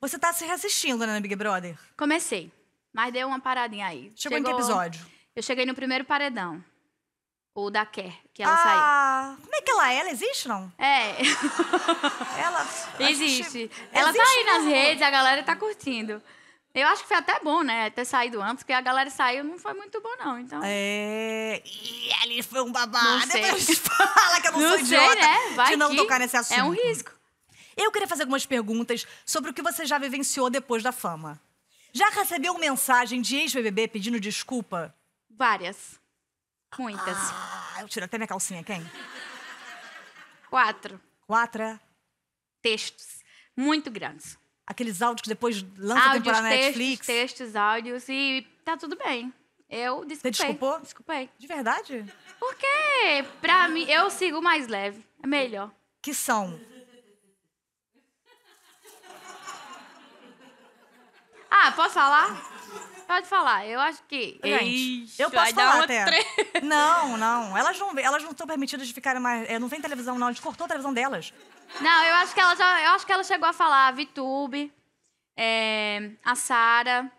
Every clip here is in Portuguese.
Você tá se resistindo né, Big Brother? Comecei, mas deu uma paradinha aí. Chegou, Chegou em que episódio? Eu cheguei no primeiro paredão. O da Ker, que ela ah, saiu. Ah, como é que ela é? Ela existe, não? É. ela. Existe. Ela existe tá aí nas redes, a galera tá curtindo. Eu acho que foi até bom, né? Ter saído antes, porque a galera saiu não foi muito bom, não. Então. É. E ali foi um babado. Não sei. fala que eu não, não sou sei, idiota né? Vai de não tocar nesse assunto. É um risco. Eu queria fazer algumas perguntas sobre o que você já vivenciou depois da fama. Já recebeu mensagem de ex-BBB pedindo desculpa? Várias. Muitas. Ah, eu tiro até minha calcinha, quem? Quatro. Quatro? É? Textos. Muito grandes. Aqueles áudios que depois lança a temporada na Netflix? textos, áudios e tá tudo bem. Eu desculpei. Você desculpou? Desculpei. De verdade? Porque, pra mim, eu sigo mais leve. É melhor. Que são Ah, posso falar? Pode falar, eu acho que. Gente, eu posso falar até. Tre... Não, não. Elas não elas não estão permitidas de ficarem mais. Eh, não vem televisão, não. A gente cortou a televisão delas. Não, eu acho que ela já. Eu acho que ela chegou a falar a Vitube, é, a Sara,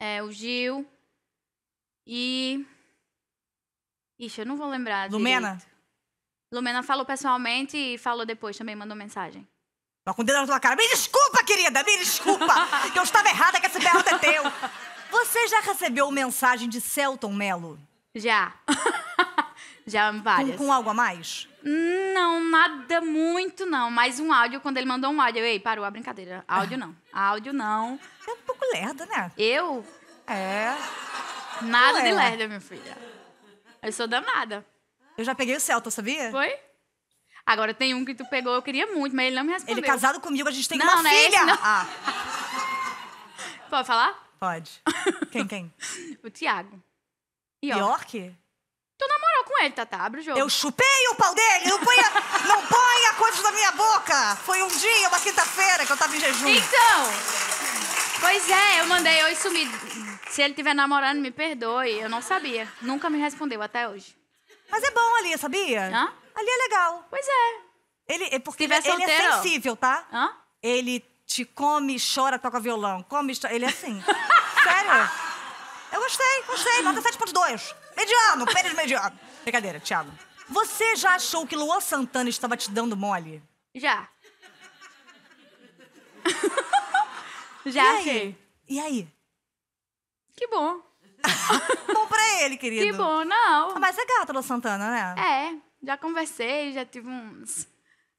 é, o Gil e. Ixi, eu não vou lembrar. Lumena? Direito. Lumena falou pessoalmente e falou depois, também mandou mensagem. Tô com o dedo na tua cara. Me desculpa, querida, me desculpa. que eu estava errada que esse berro é teu. Você já recebeu mensagem de Celton Mello? Já. já várias. Com, com, algo a mais? Não, nada muito não. Mais um áudio, quando ele mandou um áudio. Ei, parou a brincadeira. Áudio não. Áudio não. é um pouco lerda, né? Eu? É. Nada de lerda, minha filha. Eu sou danada. Eu já peguei o Celta, sabia? Foi? Agora tem um que tu pegou, eu queria muito, mas ele não me respondeu. Ele é casado comigo, a gente tem não, uma não né? filha. É esse, não. Ah. Pode falar? Pode. Quem, quem? o Tiago. York. York? Tu namorou com ele, Tata, abre o jogo. Eu chupei o pau dele! Não ponha, não ponha coisas na minha boca! Foi um dia, uma quinta-feira, que eu tava em jejum. Então! Pois é, eu mandei oi sumi Se ele estiver namorando, me perdoe. Eu não sabia. Nunca me respondeu até hoje. Mas é bom ali, sabia? Hã? Ali é legal. Pois é. Ele, é porque ele, ele, é sensível, tá? Hã? Ele te come, chora, toca violão. Come, chora. Ele é assim. Sério? Eu gostei, gostei. Nota 7.2. Mediano, pênis mediano. Brincadeira, Thiago. Você já achou que Luan Santana estava te dando mole? Já. já e achei. Aí? E aí? Que bom. bom pra ele, querido. Que bom, não. Ah, mas é gato, Luan Santana, né? É já conversei, já tive uns,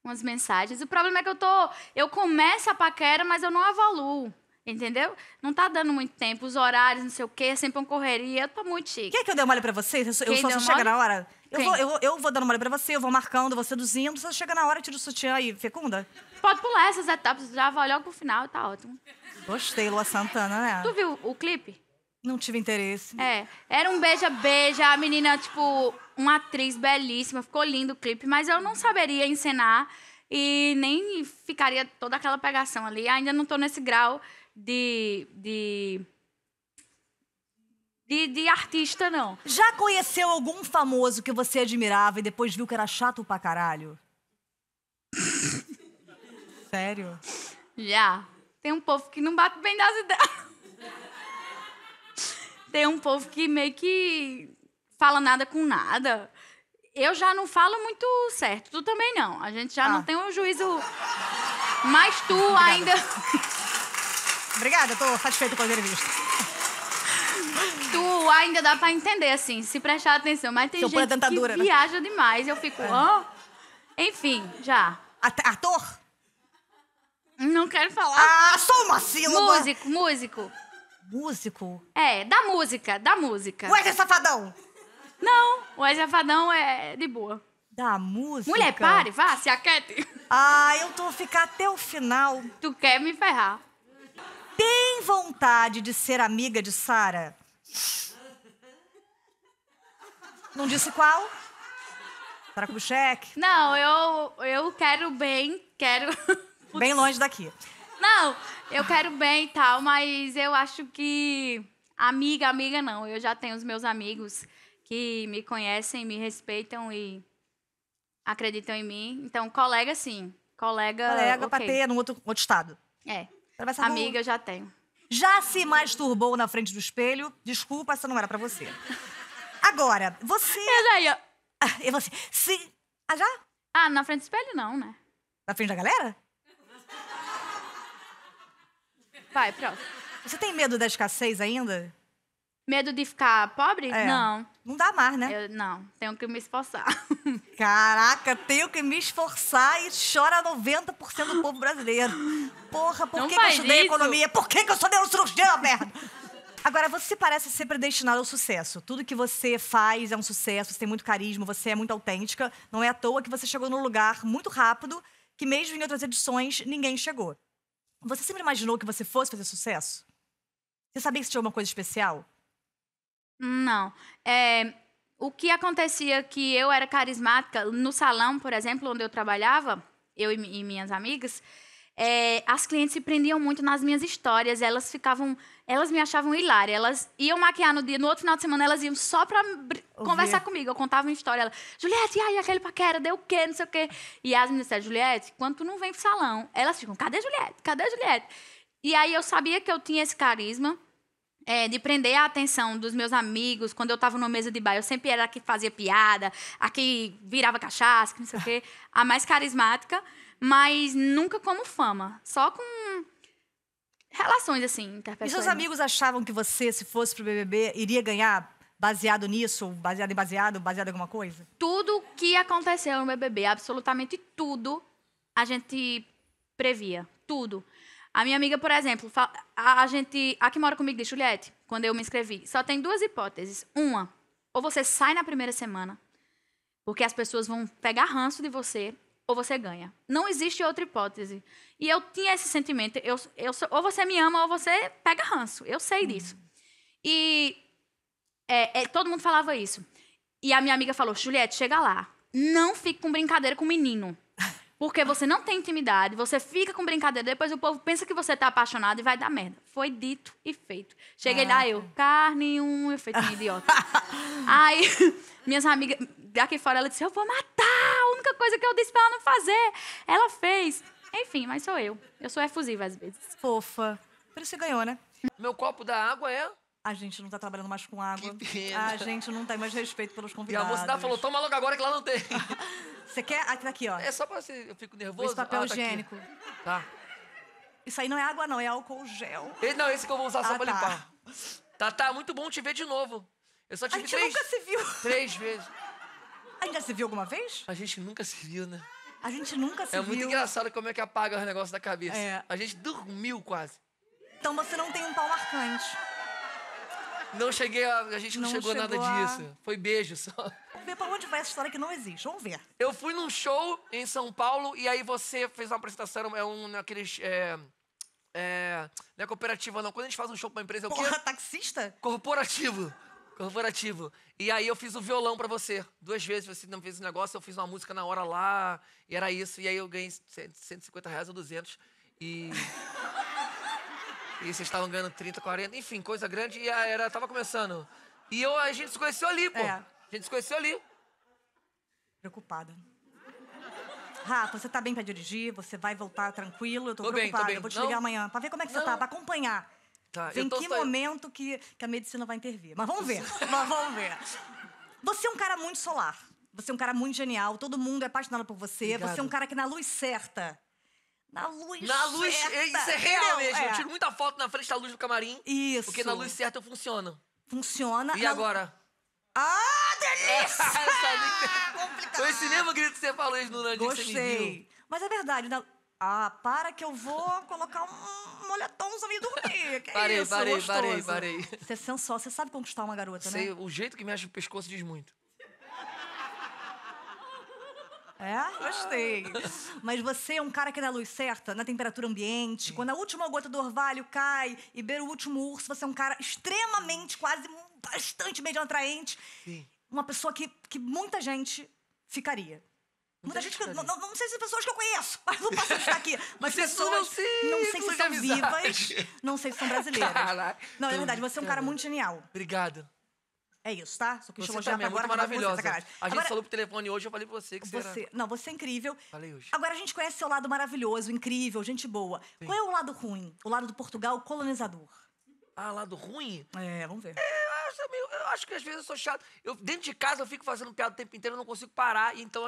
umas mensagens. O problema é que eu tô. Eu começo a paquera, mas eu não evoluo. Entendeu? Não tá dando muito tempo, os horários, não sei o quê, é sempre uma correria. Eu tô muito chique. Quer que eu dê olhada pra vocês? Eu, só, eu só chega na hora. Eu vou, eu, eu vou dando pra você, eu vou marcando, vou seduzindo, você chega na hora, tira o sutiã e fecunda? Pode pular essas etapas, já vai logo pro final, tá ótimo. Gostei, Lua Santana, né? Tu viu o clipe? Não tive interesse. É. Era um beija-beija, a menina, tipo, uma atriz belíssima, ficou lindo o clipe, mas eu não saberia encenar e nem ficaria toda aquela pegação ali. Ainda não tô nesse grau de. de de, de, artista, não. Já conheceu algum famoso que você admirava e depois viu que era chato pra caralho? Sério? Já. Tem um povo que não bate bem das ideias tem um povo que meio que fala nada com nada. Eu já não falo muito certo, tu também não. A gente já ah. não tem um juízo. Mas tu Obrigada. ainda. Obrigada, tô satisfeito com a entrevista. Tu ainda dá pra entender, assim, se prestar atenção. Mas tem Seu gente tá que né? viaja demais. Eu fico, É. Oh. Enfim, já. ator? Não quero falar. Ah, só uma sílaba. Músico, músico. Músico? É, da música, da música. Wesley Safadão! Não, o Wesley Safadão é de boa. Da música? Mulher, pare, vá, se aquete. Ah, eu tô ficar até o final. Tu quer me ferrar. Tem vontade de ser amiga de Sara? Não disse qual? Sara cheque Não, eu, eu quero bem, quero... Bem longe daqui. Não, eu quero bem e tal, mas eu acho que amiga, amiga não. Eu já tenho os meus amigos que me conhecem, me respeitam e acreditam em mim. Então, colega sim. Colega. Colega okay. pra ter num outro, outro estado. É. amiga, eu já tenho. Já se masturbou na frente do espelho? Desculpa, essa não era para você. Agora, você. Eu já ia. Eu e você. Se... Ah, já? Ah, na frente do espelho não, né? Na frente da galera? Vai, próximo. Você tem medo da escassez ainda? Medo de ficar pobre? É. Não. Não dá mais, né? Eu, não, tenho que me esforçar. Caraca, tenho que me esforçar e chora 90% do povo brasileiro. Porra, por não que, que eu estudei isso. economia? Por que, que eu sou neurocirurgião, merda? Agora, você parece ser predestinada ao sucesso. Tudo que você faz é um sucesso, você tem muito carisma, você é muito autêntica. Não é à toa que você chegou num lugar muito rápido que, mesmo em outras edições, ninguém chegou. Você sempre imaginou que você fosse fazer sucesso? Você sabia que você tinha alguma coisa especial? Não. É, o que acontecia que eu era carismática no salão, por exemplo, onde eu trabalhava, eu e, e minhas amigas, é, as clientes se prendiam muito nas minhas histórias, elas ficavam, elas me achavam hilária, elas iam maquiar no dia, no outro final de semana elas iam só para conversar comigo, eu contava uma história, ela, Juliette, e aí aquele paquera, deu o quê, não sei o quê, e as meninas disseram, Juliette, quando tu não vem pro salão, elas ficam, cadê Juliette, cadê Juliette? E aí eu sabia que eu tinha esse carisma, é, de prender a atenção dos meus amigos, quando eu estava numa mesa de bar, eu sempre era a que fazia piada, a que virava cachaça, não sei o quê, a mais carismática, mas nunca como fama. Só com relações, assim, interpessoais. E seus né? amigos achavam que você, se fosse pro BBB, iria ganhar baseado nisso, baseado em baseado, baseado em alguma coisa? Tudo que aconteceu no BBB, absolutamente tudo, a gente previa. Tudo. A minha amiga, por exemplo, a gente. A que mora comigo diz, Juliette, quando eu me inscrevi, só tem duas hipóteses. Uma, ou você sai na primeira semana, porque as pessoas vão pegar ranço de você ou você ganha. Não existe outra hipótese. E eu tinha esse sentimento. Eu, eu, ou você me ama ou você pega ranço. Eu sei uhum. disso. E é, é, todo mundo falava isso. E a minha amiga falou: Juliette, chega lá. Não fique com brincadeira com o menino. Porque você não tem intimidade, você fica com brincadeira, depois o povo pensa que você tá apaixonado e vai dar merda. Foi dito e feito. Cheguei ah, lá, eu, carne, um efeito idiota. Aí, minhas amigas, daqui fora ela disse: Eu vou matar! A única coisa que eu disse pra ela não fazer, ela fez. Enfim, mas sou eu. Eu sou efusiva às vezes. Fofa. Por isso você ganhou, né? Meu copo da água é. A gente não tá trabalhando mais com água. Que pena. A gente não tem mais respeito pelos convidados. E a mocidade falou: toma logo agora que lá não tem. você quer? Ah, tá aqui, daqui, ó. É só pra você. Eu fico nervoso. Esse papel ah, tá higiênico. Tá. Isso aí não é água, não, é álcool gel. Esse, não, esse que eu vou usar ah, só pra tá. limpar. Tá, tá, muito bom te ver de novo. Eu só tive a gente três. nunca se viu. Três vezes. Ainda se viu alguma vez? A gente nunca se viu, né? A gente nunca se é viu. É muito engraçado como é que apaga os negócios da cabeça. É. A gente dormiu quase. Então você não tem um pau marcante. Não cheguei a. A gente não, não chegou, chegou, nada a... disso. Foi beijo só. Vamos ver pra onde vai essa história que não existe. Vamos ver. Eu fui num show em São Paulo e aí você fez uma apresentação, é um daqueles. Né, é, é, não é cooperativa, não. Quando a gente faz um show pra uma empresa, é o quê? Porra, taxista? Corporativo. Corporativo. E aí eu fiz o violão para você. Duas vezes você não fez o negócio, eu fiz uma música na hora lá, e era isso. E aí eu ganhei 150 reais ou 200. E. e vocês estavam ganhando 30, 40, enfim, coisa grande. E a era tava começando. E eu, a gente se conheceu ali, pô. É. A gente se conheceu ali. Preocupada. Rafa, você tá bem pra dirigir? Você vai voltar tranquilo? Eu tô, tô preocupada. Bem, tô bem. Eu vou te não, ligar amanhã pra ver como é que não. você tá, pra acompanhar. Tá, em que só... momento que, que a medicina vai intervir. Mas vamos ver, mas vamos ver. Você é um cara muito solar. Você é um cara muito genial. Todo mundo é apaixonado por você. Obrigada. Você é um cara que na luz certa na luz Na luz, certa. isso é real mesmo. É. Eu tiro muita foto na frente da luz do camarim. Isso. Porque na luz certa eu funciono. Funciona. E na... agora? Ah, delícia! é complicado. Foi esse mesmo grito que você falou, Esnurandinho, que você me viu. Mas é verdade, na... Né? Ah, para que eu vou colocar um moletom só vim dormir. Que parei, isso, parei, gostoso. parei, parei. Você é sensual, você sabe conquistar uma garota, Sei, né? O jeito que me acha o pescoço diz muito. É? Gostei. Mas você é um cara que dá luz certa, na temperatura ambiente. Quando a última gota do orvalho cai e beira o último urso, você é um cara extremamente, quase bastante meio atraente. Sim. Uma pessoa que, que muita gente ficaria. Muita gente que. Não, não, sei se pessoas que eu conheço, mas não posso estar aqui. Mas pessoas. Não sei, não sei se são vivas, não sei se são brasileiras. Caraca. Não, é verdade, você é um cara muito genial. Obrigado. É isso, tá? Só que te elogiar também, agora. Muito maravilhosa. Você, a gente agora, falou pro telefone hoje, eu falei pra você que você, você era... Não, você é incrível. Falei hoje. Agora a gente conhece seu lado maravilhoso, incrível, gente boa. Sim. Qual é o lado ruim? O lado do Portugal colonizador. Ah, lado ruim? É, vamos ver. É, é eu acho que às vezes eu sou chato. Eu, dentro de casa eu fico fazendo piada o tempo inteiro, eu não consigo parar. Então,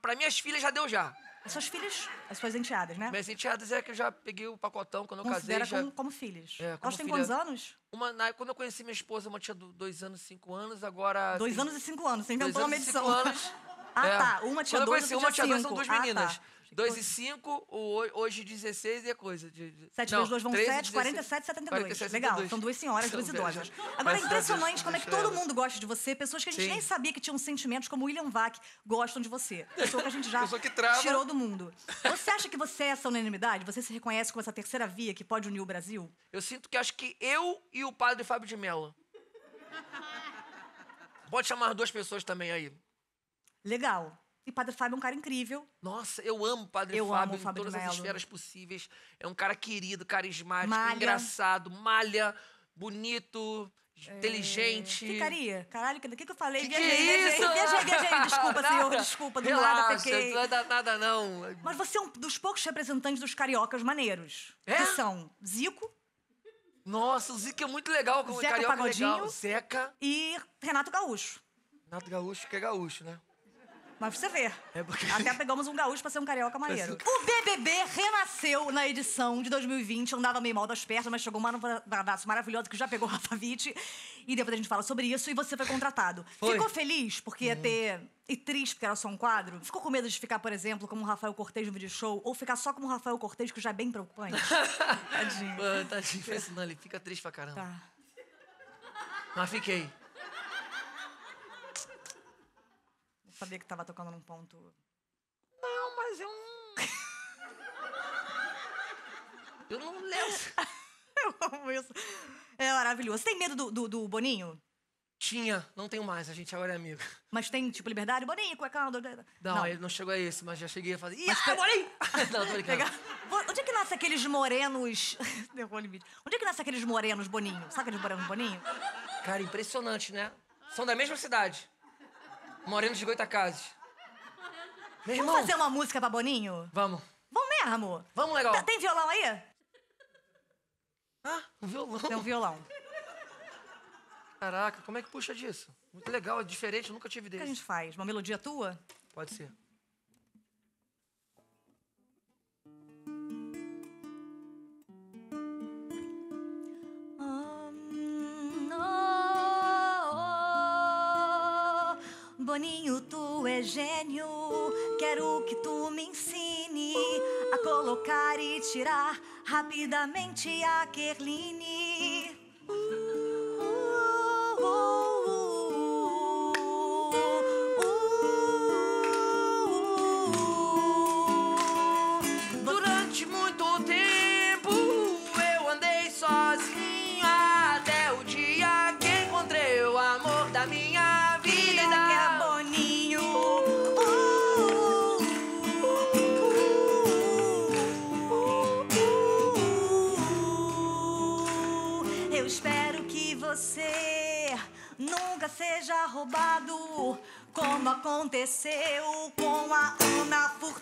para minhas filhas já deu já. As suas filhas, as suas enteadas, né? Minhas enteadas é que eu já peguei o pacotão quando eu casei. Como, já... como filhas. É, como Elas têm filha... quantos anos? Uma, na... quando eu conheci minha esposa, uma tinha dois anos, cinco anos, agora. Dois tem... anos e cinco anos, você inventou uma medição. Cinco anos. ah, é. tá. Uma tinha quando dois, eu conheci, uma tinha cinco. dois, são duas meninas. Ah, tá. 2 e 5, hoje 16 é coisa. De, 7 vezes 2 vão 7, 47, 72. 47, Legal, 72. são duas senhoras, duas idosas. Agora é impressionante como é que todo é. mundo gosta de você. Pessoas que a gente Sim. nem sabia que tinham sentimentos, como William Vac, gostam de você. Pessoa que a gente já tirou do mundo. Você acha que você é essa unanimidade? Você se reconhece como essa terceira via que pode unir o Brasil? Eu sinto que acho que eu e o padre Fábio de Mello. Pode chamar duas pessoas também aí. Legal. E Padre Fábio é um cara incrível. Nossa, eu amo Padre eu Fábio, amo Fábio em todas as esferas possíveis. É um cara querido, carismático, malha. engraçado, malha, bonito, é... inteligente. Ficaria. Caralho, o que, que, eu falei? Que que é isso? viajei, viajei, viajei. Desculpa, nada. senhor, desculpa, do Relaxa, nada pequei. Não é nada, não. Mas você é um dos poucos representantes dos cariocas maneiros. É? Que são Zico. Nossa, o Zico é muito legal. Zeca Carioca é Pagodinho. Legal. Zeca. E Renato Gaúcho. Renato Gaúcho, que é gaúcho, né? Mas você vê. É porque... Até pegamos um gaúcho pra ser um carioca maneiro. O BBB renasceu na edição de 2020. Andava meio mal das pernas, mas chegou um maravilhoso, maravilhoso que já pegou o Rafa Witt. E depois a gente fala sobre isso e você foi contratado. Foi. Ficou feliz porque ia hum. ter... E triste porque era só um quadro? Ficou com medo de ficar, por exemplo, como o Rafael Cortez no vídeo show? Ou ficar só como o Rafael Cortez, que já é bem preocupante? tadinho. Mano, tadinho. não, ele fica triste pra caramba. Tá. Mas fiquei. sabia que estava tocando num ponto. Não, mas eu não. eu não lembro. eu amo isso. É maravilhoso. Você tem medo do, do, do, Boninho? Tinha, não tenho mais, a gente agora é amigo. Mas tem, tipo, liberdade? Boninho, cuecão... Não, não, ele não chegou a isso, mas já cheguei a fazer... Ih, ah, Boninho! não, tô brincando. Onde é que nasce aqueles morenos... Derrubou o limite. Onde é que nasce aqueles morenos Boninho? Sabe aqueles morenos Boninho? Cara, impressionante, né? São da mesma cidade. Moreno de Goitacazes. Meu irmão. Vamos fazer uma música pra Boninho? Vamos. Vamos mesmo? Vamos, legal. Tá, tem violão aí? Ah, um violão. Tem um violão. Caraca, como é que puxa disso? Muito legal, é diferente, eu nunca tive desse. O que a gente faz? Uma melodia tua? Pode ser. e tirar rapidamente a Kerline. aconteceu com a Ana Furtado.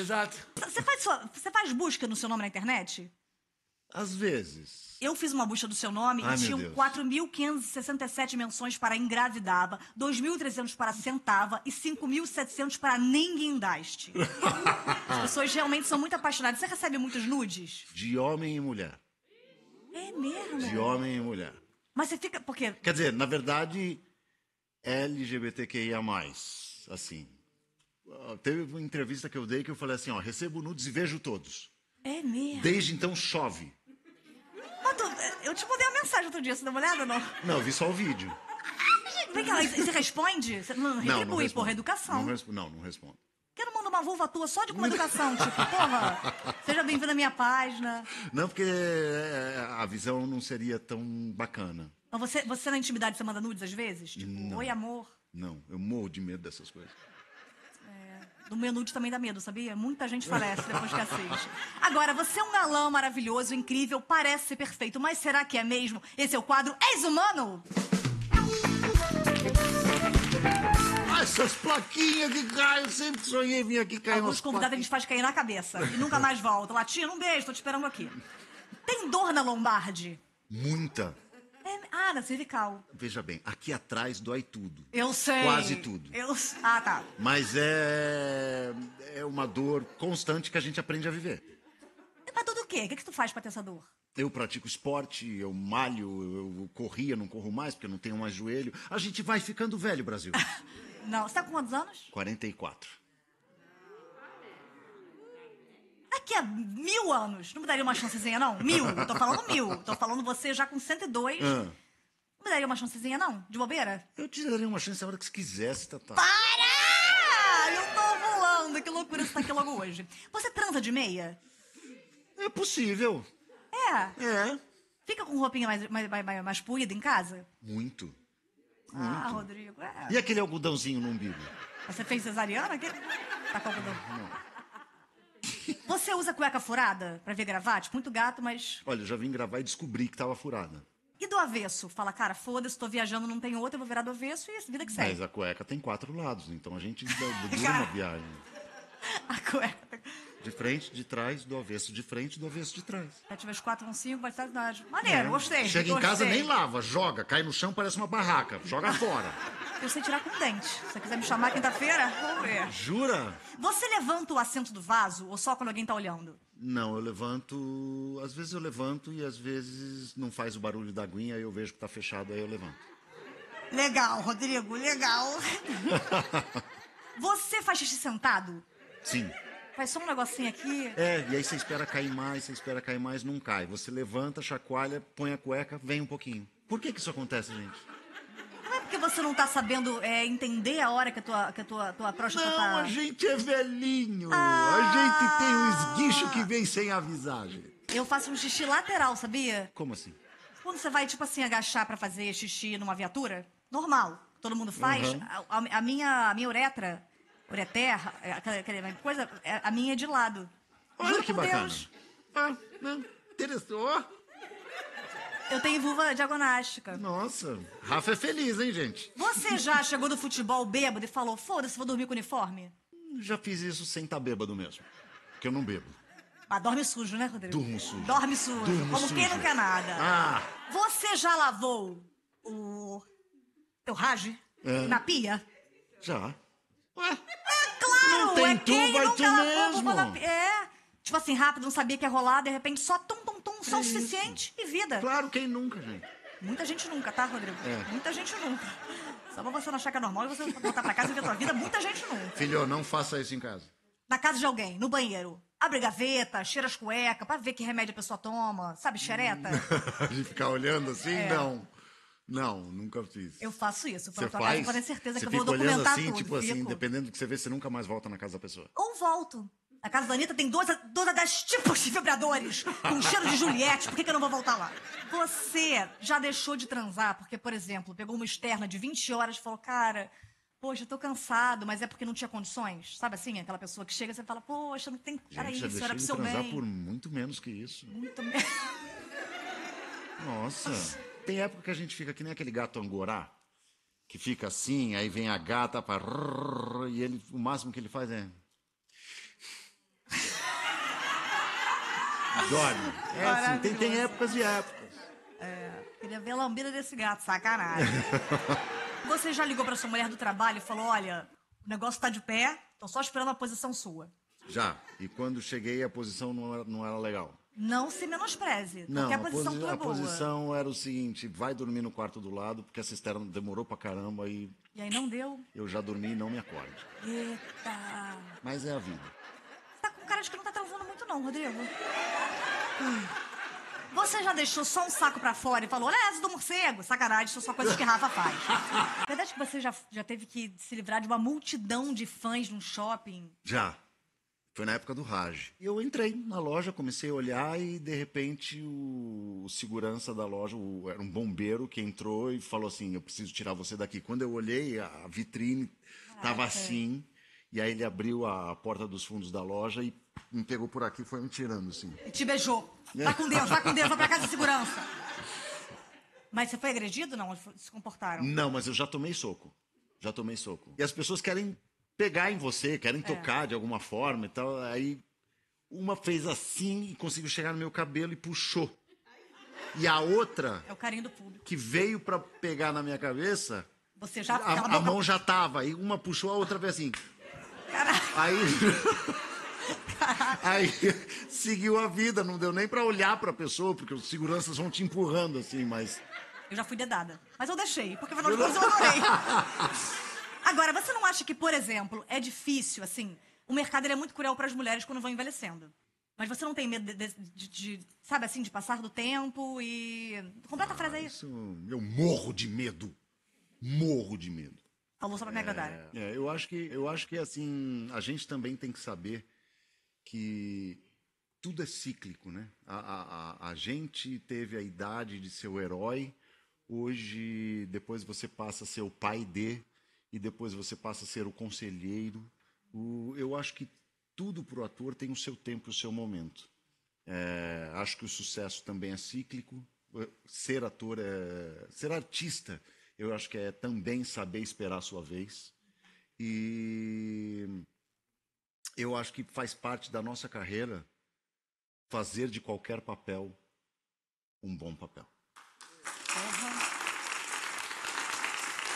Exato. Você faz, sua, você faz busca no seu nome na internet? Às vezes. Eu fiz uma busca do seu nome Ai, e tinham 4.567 menções para engravidava, 2.300 para sentava e 5.700 para ninguém daste. As pessoas realmente são muito apaixonadas. Você recebe muitos nudes? De homem e mulher. É mesmo? De homem e mulher. Mas você fica. Por quê? Quer dizer, na verdade, LGBTQIA, assim. Teve uma entrevista que eu dei que eu falei assim: ó, recebo nudes e vejo todos. É mesmo? Desde então chove. Eu te mandei uma mensagem outro dia, você deu uma olhada ou não? Não, eu vi só o vídeo. Vem cá, você responde? Você não, retribui, não, não porra, educação. Não, não, não respondo. Quero mandar uma vulva tua só de com educação, tipo, porra, seja bem-vindo à minha página. Não, porque é, a visão não seria tão bacana. Mas você, você na intimidade, você manda nudes às vezes? Tipo, não. oi amor. Não, eu morro de medo dessas coisas. No meu nude também dá medo, sabia? Muita gente falece depois que assiste. Agora, você é um galã maravilhoso, incrível, parece ser perfeito, mas será que é mesmo? Esse é o quadro ex Humano? Ah, essas plaquinhas que caem, eu sempre sonhei vir aqui cair Alguns convidados a gente faz cair na cabeça e nunca mais volta. Latinha, um beijo, tô te esperando aqui. Tem dor na lombarde? Muita. É, ah, na cervical. Veja bem, aqui atrás dói tudo. Eu sei. Quase tudo. Eu, ah, tá. Mas é, é uma dor constante que a gente aprende a viver. Mas é tudo o quê? O que, que tu faz pra ter essa dor? Eu pratico esporte, eu malho, eu corria, não corro mais porque eu não tenho mais joelho. A gente vai ficando velho, Brasil. não, você tá com quantos anos? 44. daqui a mil anos, não me daria uma chancezinha, não? Mil, tô falando mil. Tô falando você já com 102. Ah. Não me daria uma chancezinha, não? De bobeira? Eu te daria uma chance a hora que você quisesse, Tatá. Para! Eu tô voando, que loucura você tá aqui logo hoje. Você transa de meia? É possível. É? É. Fica com roupinha mais, mais, mais, mais puída em casa? Muito. Ah, Muito. Ah, Rodrigo, é. E aquele algodãozinho no umbigo? Você fez cesariana? Aquele... Tá com algodão? Não. Você usa cueca furada pra ver gravar? Tipo, muito gato, mas. Olha, já vim gravar e descobri que tava furada. E do avesso? Fala, cara, foda-se, tô viajando, não tem outra, eu vou virar do avesso e é vida que segue. Mas a cueca tem quatro lados, então a gente dura uma viagem. A cueca. De frente, de trás, do avesso de frente, do avesso de trás. Ativas 4, 1, 5, bastante Maneiro, é. gostei. Chega gostei. em casa, nem lava, joga, cai no chão, parece uma barraca. Joga ah. fora. Eu sei tirar com dente. Se você quiser me chamar quinta-feira, vamos ver. Jura? Você levanta o assento do vaso ou só quando alguém tá olhando? Não, eu levanto. Às vezes eu levanto e às vezes não faz o barulho da aguinha, aí eu vejo que tá fechado, aí eu levanto. Legal, Rodrigo, legal. você faz xixi sentado? Sim faz só um negocinho aqui. É, e aí você espera cair mais, você espera cair mais, não cai. Você levanta, chacoalha, põe a cueca, vem um pouquinho. Por que, que isso acontece, gente? Não é porque você não tá sabendo é, entender a hora que a tua, que a tua, tua próstata tá não, tá... a gente é velhinho. Ah... A gente tem um esguicho que vem sem avisar, gente. Eu faço um xixi lateral, sabia? Como assim? Quando você vai, tipo assim, agachar para fazer xixi numa viatura, normal, todo mundo faz, uhum. a, a, minha, a minha uretra Ureia terra, é, aquela coisa, é, a minha é de lado. Olha Juro que bacana. Deus. Ah, não, né? interessou. Eu tenho vulva diagonástica. Nossa, Rafa é feliz, hein, gente? Você já chegou do futebol bêbado e falou, foda-se, vou dormir com uniforme? Hum, já fiz isso sem estar tá bêbado mesmo, porque eu não bebo. Mas ah, dorme sujo, né, Rodrigo? Durmo sujo. Dorme sujo, Durmo como sujo. quem não quer nada. Ah. Você já lavou o teu raje é. na pia? Já. Ué? é claro! Não tem é tu, quem vai não tu mesmo. É, tipo assim, rápido, não sabia que ia rolar, de repente só tum, tum, tum, só o suficiente e vida. Claro, quem nunca, gente? Muita gente nunca, tá, Rodrigo? É. Muita gente nunca. Só pra você não achar que é normal e você voltar pra casa e ver a tua vida, muita gente nunca. Filho, não faça isso em casa. Na casa de alguém, no banheiro. Abre gaveta, cheira as cuecas, pra ver que remédio a pessoa toma, sabe, xereta? De ficar olhando assim, é. não. Não, nunca fiz. Eu faço isso. Você faz? Casa, pode ter certeza você que eu vou documentar assim, tudo. Tipo assim, dependendo do que você vê, você nunca mais volta na casa da pessoa. Ou volto. Na casa da Anitta tem 12, 12 10 tipos de vibradores com cheiro de Juliette. Por que, que eu não vou voltar lá? Você já deixou de transar porque, por exemplo, pegou uma externa de 20 horas e falou, cara, poxa, eu tô cansado, mas é porque não tinha condições. Sabe assim? Aquela pessoa que chega e você fala, poxa, não tem. Gente, era isso, era pro seu bem. Eu transar por muito menos que isso. Muito menos. Nossa. Tem época que a gente fica que nem aquele gato angorá, que fica assim, aí vem a gata para e ele, o máximo que ele faz é dorme. É assim, tem, tem épocas e épocas. É, queria é ver a lambida desse gato, sacanagem. Você já ligou pra sua mulher do trabalho e falou: olha, o negócio tá de pé, tô só esperando a posição sua. Já. E quando cheguei, a posição não era, não era legal. Não se menospreze. Não, a posição, posi a posição era o seguinte: vai dormir no quarto do lado, porque a cisterna demorou pra caramba e. E aí não deu? Eu já dormi e não me acorde. Eita! Mas é a vida. Você tá com cara de que não tá travando muito, não, Rodrigo. Você já deixou só um saco pra fora e falou, olha essa do morcego. Sacanagem, isso é só coisa que Rafa faz. Verdade que você já, já teve que se livrar de uma multidão de fãs num shopping? Já. Foi na época do Raj. eu entrei na loja, comecei a olhar e de repente o, o segurança da loja, o, era um bombeiro que entrou e falou assim: Eu preciso tirar você daqui. Quando eu olhei, a vitrine estava ah, é. assim. E aí ele abriu a porta dos fundos da loja e me pegou por aqui foi me tirando, assim. E te beijou. tá com Deus, vai com Deus, vai pra casa de segurança. Mas você foi agredido? Não, eles se comportaram. Não, mas eu já tomei soco. Já tomei soco. E as pessoas querem pegar em você, querem é. tocar é. de alguma forma e tal. Aí uma fez assim e conseguiu chegar no meu cabelo e puxou. E a outra. É o carinho do público. Que veio para pegar na minha cabeça. Você já. A, a, mão já tava. E uma puxou, a outra fez assim. Caraca. Aí. Aí seguiu a vida, não deu nem para olhar pra pessoa, porque os seguranças vão te empurrando assim, mas. Eu já fui dedada. Mas eu deixei, porque afinal de contas eu adorei. Agora, você não acha que, por exemplo, é difícil, assim, o mercado é muito cruel para as mulheres quando vão envelhecendo. Mas você não tem medo de, de, de sabe assim, de passar do tempo e. Completa ah, a frase aí. Ah, isso, eu morro de medo. Morro de medo. Falou só pra me agradar. É, é, eu acho que eu acho que assim, a gente também tem que saber que tudo é cíclico, né? A, a, a, a gente teve a idade de ser o herói. Hoje, depois você passa a ser o pai de, e depois você passa a ser o conselheiro. O, eu acho que tudo para o ator tem o seu tempo e o seu momento. É, acho que o sucesso também é cíclico. É, ser ator é. Ser artista, eu acho que é também saber esperar a sua vez. E eu acho que faz parte da nossa carreira fazer de qualquer papel um bom papel. Uhum.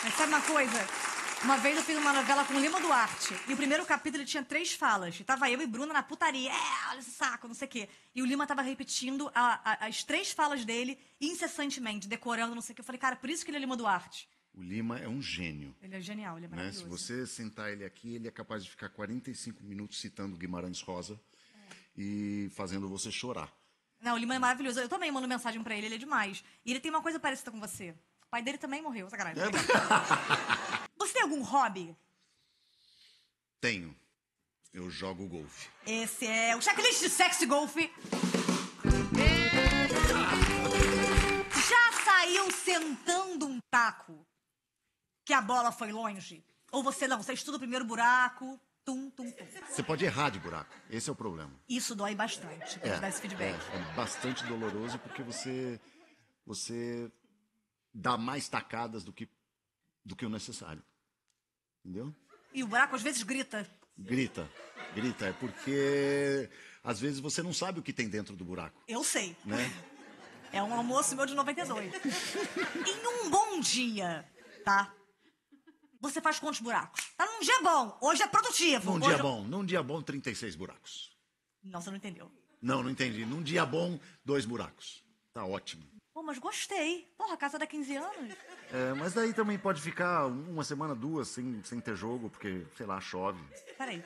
Mas sabe uma coisa? Uma vez eu fiz uma novela com Lima Duarte. E o primeiro capítulo ele tinha três falas. E tava eu e Bruna na putaria. É, olha esse saco, não sei o quê. E o Lima tava repetindo a, a, as três falas dele incessantemente, decorando, não sei o quê. Eu falei, cara, por isso que ele é Lima Duarte. O Lima é um gênio. Ele é genial, ele é né, maravilhoso. Né? Se você sentar ele aqui, ele é capaz de ficar 45 minutos citando Guimarães Rosa é. e fazendo você chorar. Não, o Lima é maravilhoso. Eu também mando mensagem para ele, ele é demais. E ele tem uma coisa parecida com você. O pai dele também morreu, sacanagem. É. Você tem algum hobby? Tenho. Eu jogo golfe. Esse é o checklist de sexy golfe. Já saiu sentando um taco que a bola foi longe? Ou você não? Você estuda o primeiro buraco, tum, tum, tum. Você pode errar de buraco. Esse é o problema. Isso dói bastante, é, dar esse feedback. É, é bastante doloroso porque você, você dá mais tacadas do que, do que o necessário. Entendeu? E o buraco às vezes grita. Grita, grita. É porque às vezes você não sabe o que tem dentro do buraco. Eu sei. Né? É um almoço meu de 98. em um bom dia, tá? Você faz quantos buracos? Tá num dia bom. Hoje é produtivo. Num dia bom. Num dia bom, 36 buracos. Não, você não entendeu. Não, não entendi. Num dia bom, dois buracos. Tá ótimo. Pô, mas gostei. Porra, casa da 15 anos. É, mas daí também pode ficar uma semana, duas, sem, sem ter jogo, porque, sei lá, chove. Peraí.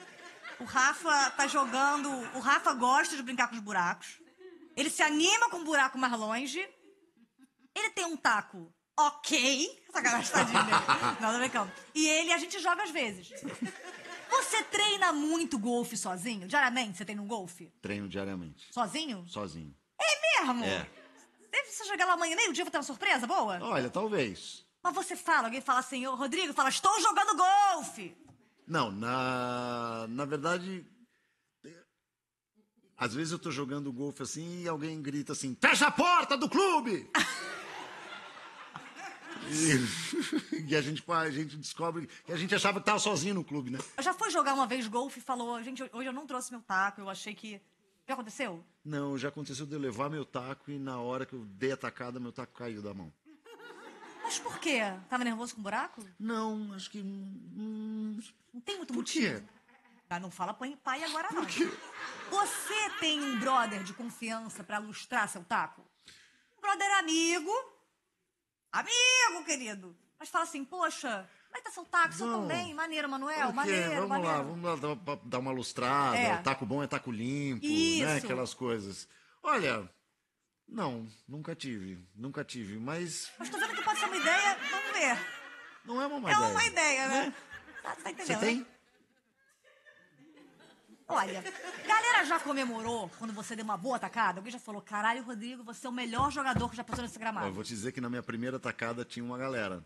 O Rafa tá jogando. O Rafa gosta de brincar com os buracos. Ele se anima com um buraco mais longe. Ele tem um taco ok. Sacanagem, tadinho dele. Não, tô brincando. E ele, a gente joga às vezes. Você treina muito golfe sozinho? Diariamente você treina um golfe? Treino diariamente. Sozinho? Sozinho. É mesmo? É. Deve você chegar lá amanhã, meio-dia, vou ter uma surpresa boa? Olha, talvez. Mas você fala, alguém fala assim, ô Rodrigo, fala, estou jogando golfe. Não, na, na verdade, às vezes eu tô jogando golfe assim e alguém grita assim, fecha a porta do clube! E, a, gente, a gente descobre que a gente achava que tava sozinho no clube, né? Eu já foi jogar uma vez golfe e falou, gente, hoje eu não trouxe meu taco, eu achei que já aconteceu? Não, já aconteceu de eu levar meu taco e na hora que eu dei a tacada, meu taco caiu da mão. Mas por quê? Tava nervoso com o buraco? Não, acho que. Hum... Não tem muito por motivo. quê? Ah, não fala pai agora, não. Por quê? Você tem um brother de confiança para lustrar seu taco? Um brother amigo. Amigo, querido. Mas fala assim, poxa, mas tá seu taco, seu também. Maneiro, Manuel, maneiro, vamos maneiro. Lá, vamos lá dar, dar uma lustrada. É. O taco bom é taco limpo, né, Isso. né? Aquelas coisas. Olha, não, nunca tive. Nunca tive, mas. Mas tô vendo que pode ser uma ideia, vamos ver. Não é uma ideia. É uma ideia, né? né? Tá, tá, entendendo? Você né? tem? Olha, galera já comemorou quando você deu uma boa tacada? Alguém já falou, caralho, Rodrigo, você é o melhor jogador que já passou nesse gramado. Eu vou te dizer que na minha primeira tacada tinha uma galera.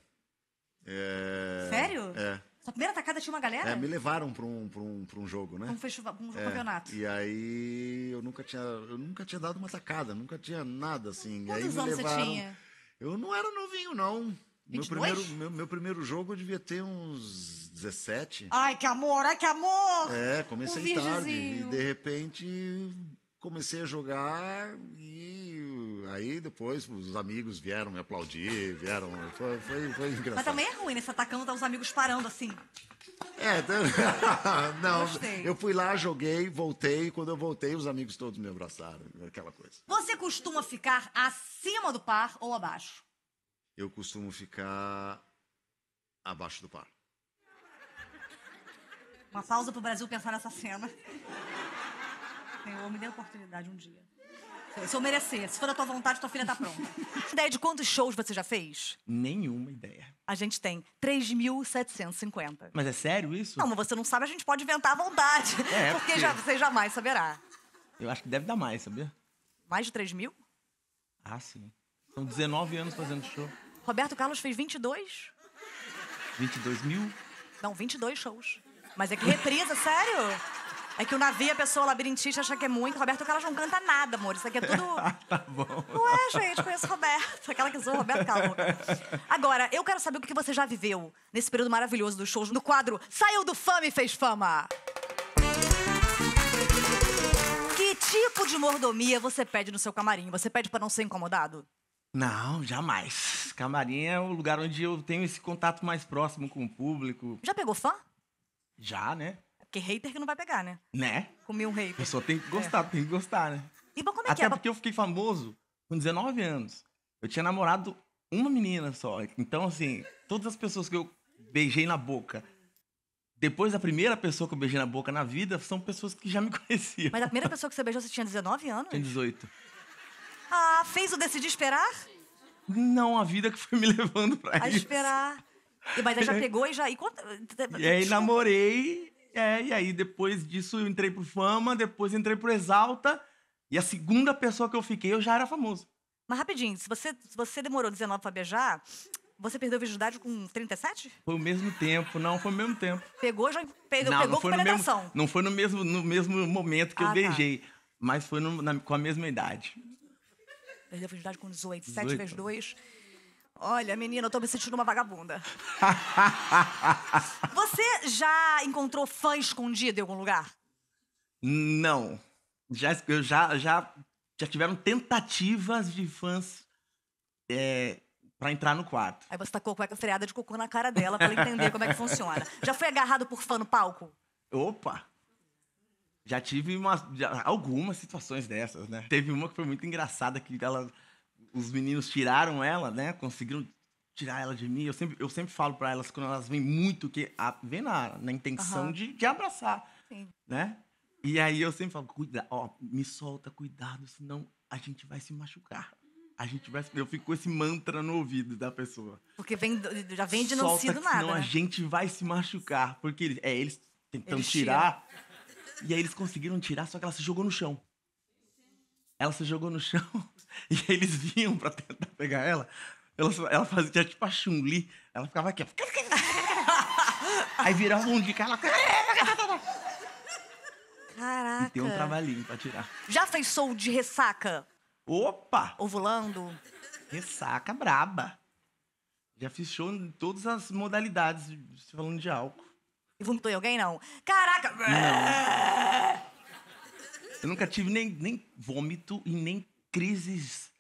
É... Sério? É. Na primeira tacada tinha uma galera? É, me levaram para um, pra um, pra um jogo, né? Um festival, um é, campeonato. E aí eu nunca tinha, eu nunca tinha dado uma tacada, nunca tinha nada assim. Quantos aí me anos levaram... você tinha? Eu não era novinho, não. Meu primeiro, meu, meu, primeiro jogo eu devia ter uns 17. Ai, que amor, ai, que amor! É, comecei um tarde. E de repente comecei a jogar e aí depois os amigos vieram me aplaudir, vieram. Foi, foi, foi engraçado. Mas também é ruim, né? Você tá atacando, tá os amigos parando assim. É, tá- não, eu fui lá, joguei, voltei, quando eu voltei, os amigos todos me abraçaram, aquela coisa. Você costuma ficar acima do par ou abaixo? Eu costumo ficar abaixo do par. Uma pausa pro Brasil pensar nessa cena. Senhor, me dê a oportunidade um dia. Se eu merecer, se for da tua vontade, tua filha tá pronta. ideia de quantos shows você já fez? Nenhuma ideia. A gente tem 3.750. Mas é sério isso? Não, mas você não sabe, a gente pode inventar à vontade. É, é porque, porque... Já, você jamais saberá. Eu acho que deve dar mais, sabia? Mais de 3 mil? Ah, sim. São 19 anos fazendo show. Roberto Carlos fez 22. 22 mil? Não, 22 shows. Mas é que reprisa, sério? É que o navio, a pessoa labirintista acha que é muito. Roberto Carlos não canta nada, amor. Isso aqui é tudo. tá bom. Ué, gente, conheço Roberto. Aquela que o Roberto Carlos. Agora, eu quero saber o que você já viveu nesse período maravilhoso dos shows no quadro Saiu do Fama e Fez Fama. Que tipo de mordomia você pede no seu camarim? Você pede para não ser incomodado? Não, jamais. Camarim é o lugar onde eu tenho esse contato mais próximo com o público. Já pegou fã? Já, né? Porque hater que não vai pegar, né? Né? Comer um hater. A pessoa tem que é. gostar, é. tem que gostar, né? E bom, como é Até que é? porque eu fiquei famoso com 19 anos. Eu tinha namorado uma menina só. Então, assim, todas as pessoas que eu beijei na boca, depois da primeira pessoa que eu beijei na boca na vida, são pessoas que já me conheciam. Mas a primeira pessoa que você beijou, você tinha 19 anos? Tinha 18. Ah, fez o decidir esperar? Não, a vida que foi me levando pra a isso. A esperar. Mas aí já é. pegou e já. E, conta... e aí namorei é, e aí depois disso eu entrei pro Fama, depois entrei pro Exalta. E a segunda pessoa que eu fiquei, eu já era famoso. Mas rapidinho, se você, se você demorou 19 pra beijar, você perdeu a virgindade com 37? Foi o mesmo tempo, não, foi o mesmo tempo. Pegou, já pegou, não, pegou não foi com Mesmo, não foi no mesmo, no mesmo momento que ah, eu tá. beijei, tá. mas foi no, na, com a mesma idade. Perdeu a virgindade com 18, 18. 7 vezes 2 Olha, menina, eu tô me sentindo uma vagabunda. Você já encontrou fã escondido em algum lugar? Não. Já, já, já, já tiveram tentativas de fãs é, pra entrar no quarto. Aí você tacou a freada de cocô na cara dela pra ela entender como é que funciona. Já foi agarrado por fã no palco? Opa! Já tive uma, já, algumas situações dessas, né? Teve uma que foi muito engraçada que ela os meninos tiraram ela, né? Conseguiram tirar ela de mim. Eu sempre, eu sempre falo para elas quando elas vêm muito que a, vem na, na intenção uhum. de, de abraçar, Sim. né? E aí eu sempre falo, cuida, ó, me solta, cuidado, senão a gente vai se machucar. A gente vai, eu fico com esse mantra no ouvido da pessoa. Porque vem, já vem de não sido nada. Senão né? a gente vai se machucar, porque é eles tentando eles tirar. E aí eles conseguiram tirar, só que ela se jogou no chão ela se jogou no chão e eles vinham para tentar pegar ela. Ela, ela fazia tipo a chun Ela ficava aqui, ó. Aí virava um de cara. Ela... Caraca. E tem um trabalhinho pra tirar. Já fez show de ressaca? Opa! Ovulando? Ressaca braba. Já fiz show em todas as modalidades, falando de álcool. E vomitou em alguém, não? Caraca! Não. Eu nunca tive nem, nem vômito e nem crises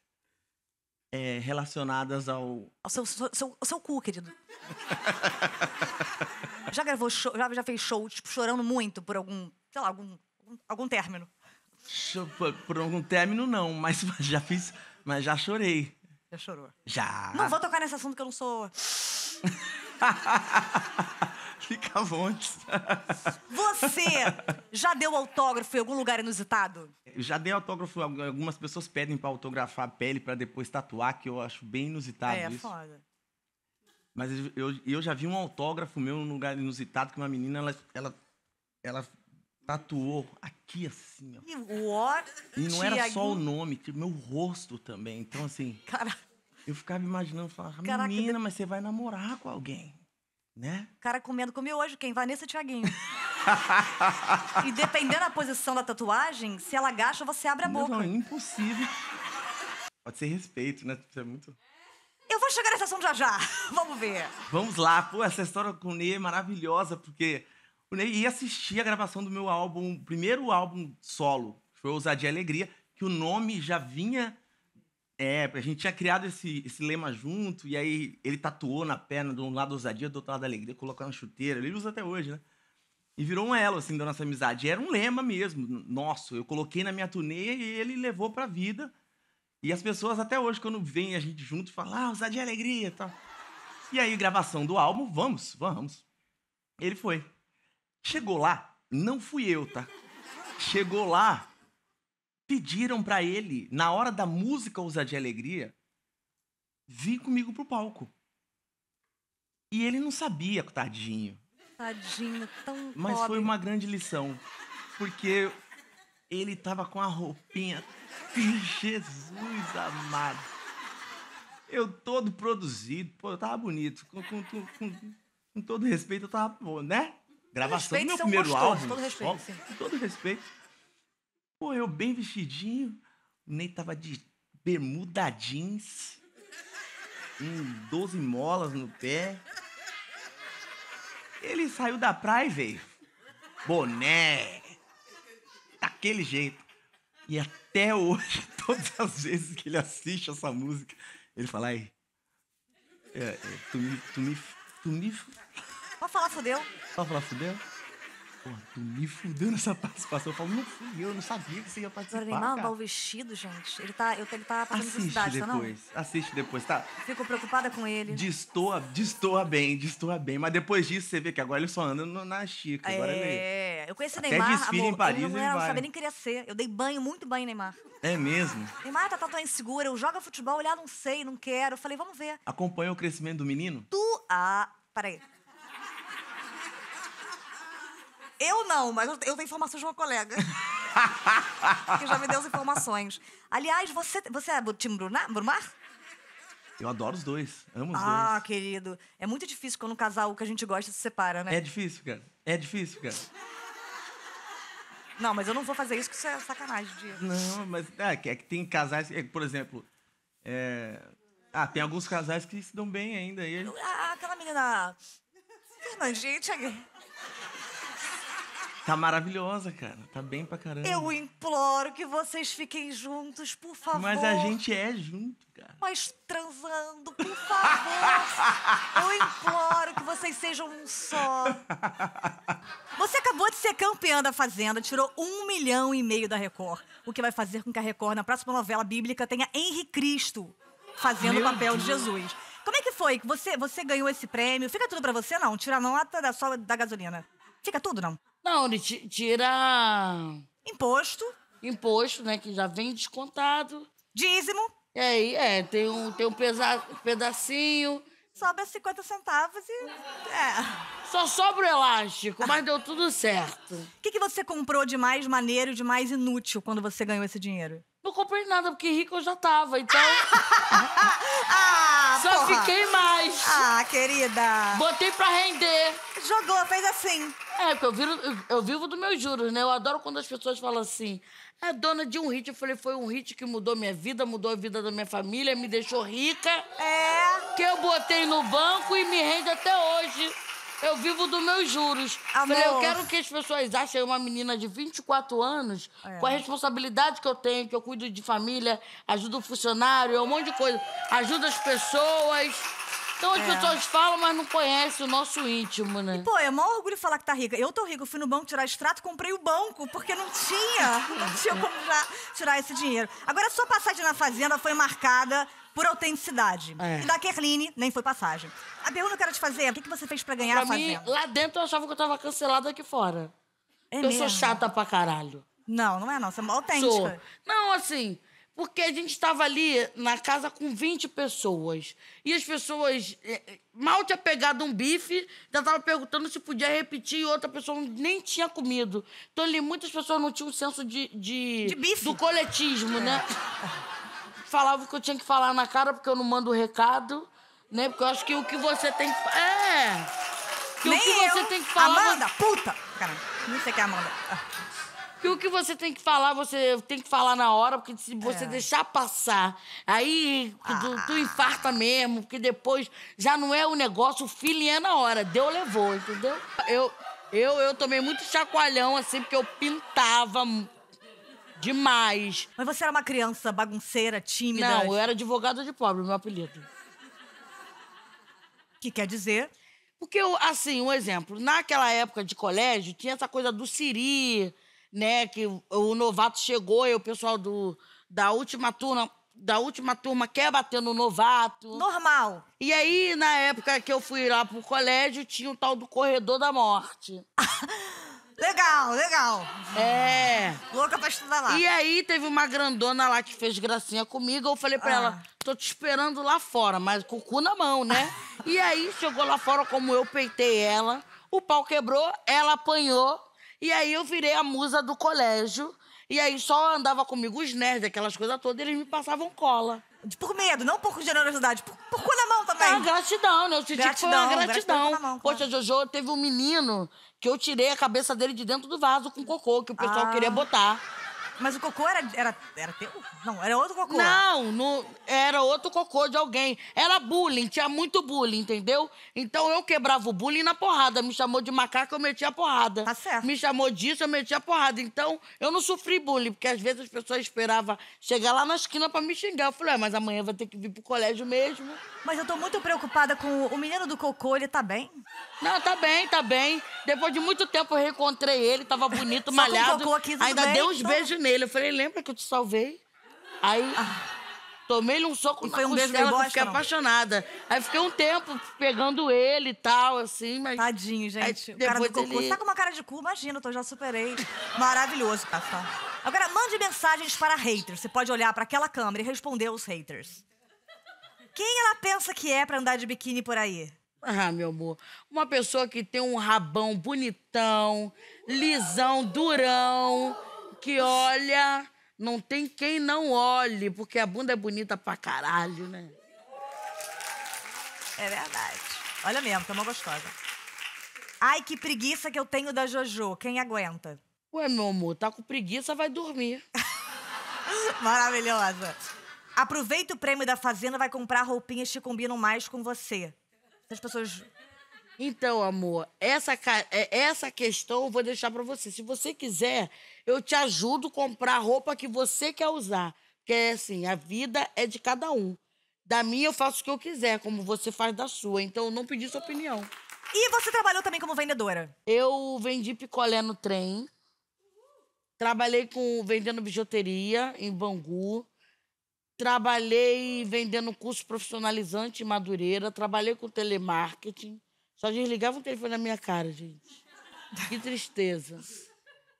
é, relacionadas ao. Ao seu, seu, seu, seu cu, querido. já gravou show, já, já fez show, tipo, chorando muito por algum, sei lá, algum, algum, algum término? Por, por algum término, não, mas já fiz. Mas já chorei. Já chorou? Já. Não vou tocar nesse assunto que eu não sou. Fica à vontade. Você já deu autógrafo em algum lugar inusitado? já dei autógrafo. Algumas pessoas pedem para autografar a pele para depois tatuar, que eu acho bem inusitado é, isso. É, foda. Mas eu, eu já vi um autógrafo meu num lugar inusitado que uma menina, ela, ela, ela tatuou aqui assim, ó. E, what? e não era só o nome, que meu rosto também. Então, assim. Caraca. Eu ficava imaginando, falava, Caraca, menina, mas você vai namorar com alguém, né? Cara comendo, comeu hoje quem? Vanessa Tiaguinho. e dependendo da posição da tatuagem, se ela agacha, você abre a não, boca. Não, é impossível. Pode ser respeito, né? É muito... Eu vou chegar nessa assunto já já. Vamos ver. Vamos lá. Pô, essa história com o Ney é maravilhosa, porque o Ney ia assistir a gravação do meu álbum, primeiro álbum solo, que foi Ousadia e Alegria, que o nome já vinha é, a gente tinha criado esse, esse lema junto, e aí ele tatuou na perna de um lado ousadia, do outro lado alegria, colocou na chuteira. Ele usa até hoje, né? E virou um elo, assim, da nossa amizade. E era um lema mesmo, nosso. Eu coloquei na minha turnê e ele levou pra vida. E as pessoas até hoje, quando vem a gente junto, falam, ah, ousadia e alegria e tal. E aí, gravação do álbum, vamos, vamos. Ele foi. Chegou lá, não fui eu, tá? Chegou lá, pediram para ele, na hora da música Ousadia e Alegria, vir comigo pro palco. E ele não sabia, tadinho. Tadinho, tão Mas pobre. foi uma grande lição, porque ele tava com a roupinha. Jesus amado. Eu todo produzido, pô, eu tava bonito. Com, com, com, com todo respeito, eu tava, né? Gravação do meu primeiro álbum. Todo respeito, ó, todo respeito. Pô, eu bem vestidinho, nem tava de bermuda jeans, um 12 molas no pé. Ele saiu da praia, velho. Boné. Daquele jeito. E até hoje, todas as vezes que ele assiste essa música, ele fala aí. É, é, tu me. Tu me. Tu me. Pode falar fudeu? Pode falar fudeu? Pô, me fudeu nessa participação. Eu falo, não fui eu, não sabia que você ia participar. O Neymar mal vestido, gente. Ele tá, eu, ele tá passando assiste cidade depois, tá não? Assiste depois, tá? Fico preocupada com ele. Destoa, destoa bem, destoa bem. Mas depois disso, você vê que agora ele só anda no, na Chica. É, ele... eu conheci Até Neymar, amor. Em Paris, eu não, não sabia nem queria ser. Eu dei banho, muito banho em Neymar. É mesmo? Neymar tá, tá tão tá insegura. Eu jogo futebol, olhar, não sei, não quero. Eu falei, vamos ver. Acompanha o crescimento do menino? Tu... Ah, peraí. Eu não, mas eu tenho informações de uma colega. que já me deu as informações. Aliás, você, você é do time Brumar? Eu adoro os dois. Amo os ah, dois. Ah, querido. É muito difícil quando um casal que a gente gosta se separa, né? É difícil, cara. É difícil, cara. Não, mas eu não vou fazer isso, que isso é sacanagem. De... Não, mas é, é que tem casais... É, por exemplo, é... Ah, tem alguns casais que se dão bem ainda. E... Ah, aquela menina... Fernandinha, Tá maravilhosa, cara. Tá bem pra caramba. Eu imploro que vocês fiquem juntos, por favor. Mas a gente é junto, cara. Mas transando, por favor. Eu imploro que vocês sejam um só. Você acabou de ser campeã da Fazenda, tirou um milhão e meio da Record. O que vai fazer com que a Record, na próxima novela bíblica, tenha Henri Cristo fazendo Meu o papel Deus. de Jesus. Como é que foi? Você, você ganhou esse prêmio? Fica tudo pra você, não? Tira a nota da, sua, da gasolina. Fica tudo, não? Não, ele tira. Imposto. Imposto, né? Que já vem descontado. Dízimo. É, e aí, é, tem um, tem um pesa... pedacinho. Sobra 50 centavos e. É. Só sobra o elástico, mas deu tudo certo. O que, que você comprou de mais maneiro, de mais inútil quando você ganhou esse dinheiro? Não comprei nada, porque rico eu já tava, então. ah, Só porra. fiquei mais. Ah, querida. Botei pra render. Jogou, fez assim. É, porque eu vivo, eu vivo dos meus juros, né? Eu adoro quando as pessoas falam assim. É dona de um hit. Eu falei, foi um hit que mudou minha vida, mudou a vida da minha família, me deixou rica. É. Que eu botei no banco e me rende até hoje. Eu vivo dos meus juros. Amor. Ah, Falei, eu quero que as pessoas achem uma menina de 24 anos é. com a responsabilidade que eu tenho, que eu cuido de família, ajudo o funcionário, um monte de coisa. Ajudo as pessoas. Então as é. pessoas falam, mas não conhecem o nosso íntimo, né? E, pô, é maior orgulho falar que tá rica. Eu tô rica, eu fui no banco tirar extrato, comprei o banco, porque não tinha. Não tinha como tirar esse dinheiro. Agora, sua passagem na fazenda foi marcada por autenticidade. É. E da Kerline, nem foi passagem. A pergunta que eu quero te fazer é: o que, que você fez pra ganhar pra fazendo? Mim, lá dentro eu achava que eu tava cancelada aqui fora. É eu mesmo? sou chata pra caralho. Não, não é não. Você é autêntica. Sou. Não, assim, porque a gente tava ali na casa com 20 pessoas. E as pessoas eh, eh, mal tinha pegado um bife, já tava perguntando se podia repetir e outra pessoa nem tinha comido. Então ali muitas pessoas não tinham senso de. de, de bife. Do coletismo, né? é. né? falava o que eu tinha que falar na cara, porque eu não mando recado, né? Porque eu acho que o que você tem que. É! Que Nem o que você tem que falar. Amanda, puta! Caramba, não sei que é Amanda. Ah. Que o que você tem que falar, você tem que falar na hora, porque se você é. deixar passar, aí ah. tu, infarta mesmo, porque depois já não é o negócio, o feeling é na hora. Deu, levou, entendeu? Eu, eu, eu tomei muito chacoalhão, assim, porque eu pintava Demais. Mas você era uma criança bagunceira, tímida? Não, eu era advogada de pobre, meu apelido. Que quer dizer? Porque, eu, assim, um exemplo. Naquela época de colégio, tinha essa coisa do Siri, né? Que o novato chegou e o pessoal do, da última turma da última turma quer bater no novato. Normal. E aí, na época que eu fui lá pro colégio, tinha o tal do corredor da morte. Legal, legal. É. Louca pra estudar lá. E aí teve uma grandona lá que fez gracinha comigo. Eu falei pra ah. ela, tô te esperando lá fora, mas com o cu na mão, né? e aí chegou lá fora, como eu peitei ela, o pau quebrou, ela apanhou. E aí eu virei a musa do colégio. E aí só andava comigo os nerds, aquelas coisas todas, e eles me passavam cola. Por medo, não por generosidade, por, por cu na mão também. Ah, gratidão, né? Eu senti gratidão, que foi uma gratidão. gratidão mão, claro. Poxa, Jojo, teve um menino que eu tirei a cabeça dele de dentro do vaso com cocô que o pessoal ah. queria botar. Mas o cocô era, era, era teu? Não, era outro cocô. Não, no, era outro cocô de alguém. Era bullying, tinha muito bullying, entendeu? Então eu quebrava o bullying na porrada. Me chamou de macaco, eu metia a porrada. Tá certo. Me chamou disso, eu metia a porrada. Então eu não sofri bullying, porque às vezes as pessoas esperavam chegar lá na esquina para me xingar. Eu falei, ah, mas amanhã vai ter que vir pro colégio mesmo. Mas eu tô muito preocupada com o menino do cocô, ele tá bem? Não, tá bem, tá bem. Depois de muito tempo eu reencontrei ele, tava bonito, Só malhado. Com cocô aqui, tudo ainda bem? dei uns então... beijos nele. Eu falei, lembra que eu te salvei? Aí ah. tomei-lhe um soco e foi um beijo costela, fiquei não. apaixonada. Aí fiquei um tempo pegando ele e tal, assim, mas. Tadinho, gente. Aí, o cara do cocô. Ele... Você tá com uma cara de cu, imagina, eu já superei. Maravilhoso, Cafá. Agora, mande mensagens para haters. Você pode olhar para aquela câmera e responder os haters. Quem ela pensa que é pra andar de biquíni por aí? Ah, meu amor, uma pessoa que tem um rabão bonitão, lisão, durão, que olha, não tem quem não olhe, porque a bunda é bonita pra caralho, né? É verdade. Olha mesmo, tá uma gostosa. Ai, que preguiça que eu tenho da Jojo. Quem aguenta? Ué, meu amor, tá com preguiça, vai dormir. Maravilhosa. Aproveita o prêmio da Fazenda, vai comprar roupinhas que combinam mais com você. As pessoas. Então, amor, essa, é, essa questão eu vou deixar para você. Se você quiser, eu te ajudo a comprar a roupa que você quer usar. Porque, assim, a vida é de cada um. Da minha eu faço o que eu quiser, como você faz da sua. Então, eu não pedi sua opinião. E você trabalhou também como vendedora? Eu vendi picolé no trem. Trabalhei com vendendo bijuteria em Bangu. Trabalhei vendendo curso profissionalizante em Madureira, trabalhei com telemarketing. Só desligava o telefone na minha cara, gente. Que tristeza.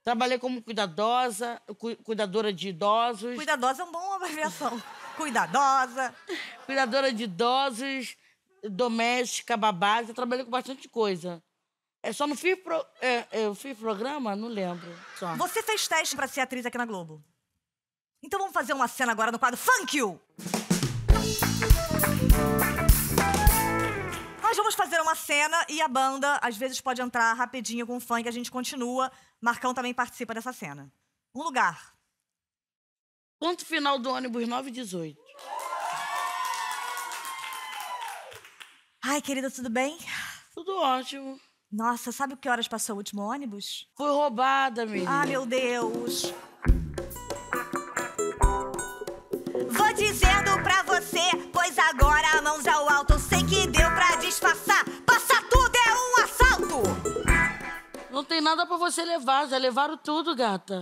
Trabalhei como cuidadosa, cu cuidadora de idosos. Cuidadosa é uma boa abreviação. cuidadosa. Cuidadora de idosos, doméstica, babá. Já trabalhei com bastante coisa. É só não fiz pro, é, é eu fiz programa, não lembro. Só. Você fez teste para ser atriz aqui na Globo? Então vamos fazer uma cena agora no quadro Funk You! Nós vamos fazer uma cena e a banda às vezes pode entrar rapidinho com o funk, a gente continua. Marcão também participa dessa cena. Um lugar. Ponto final do ônibus 918. Ai, querida, tudo bem? Tudo ótimo. Nossa, sabe que horas passou o último ônibus? Foi roubada, menina. Ah, meu Deus. que deu pra disfarçar. Passar tudo é um assalto. Não tem nada pra você levar, já levaram tudo, gata.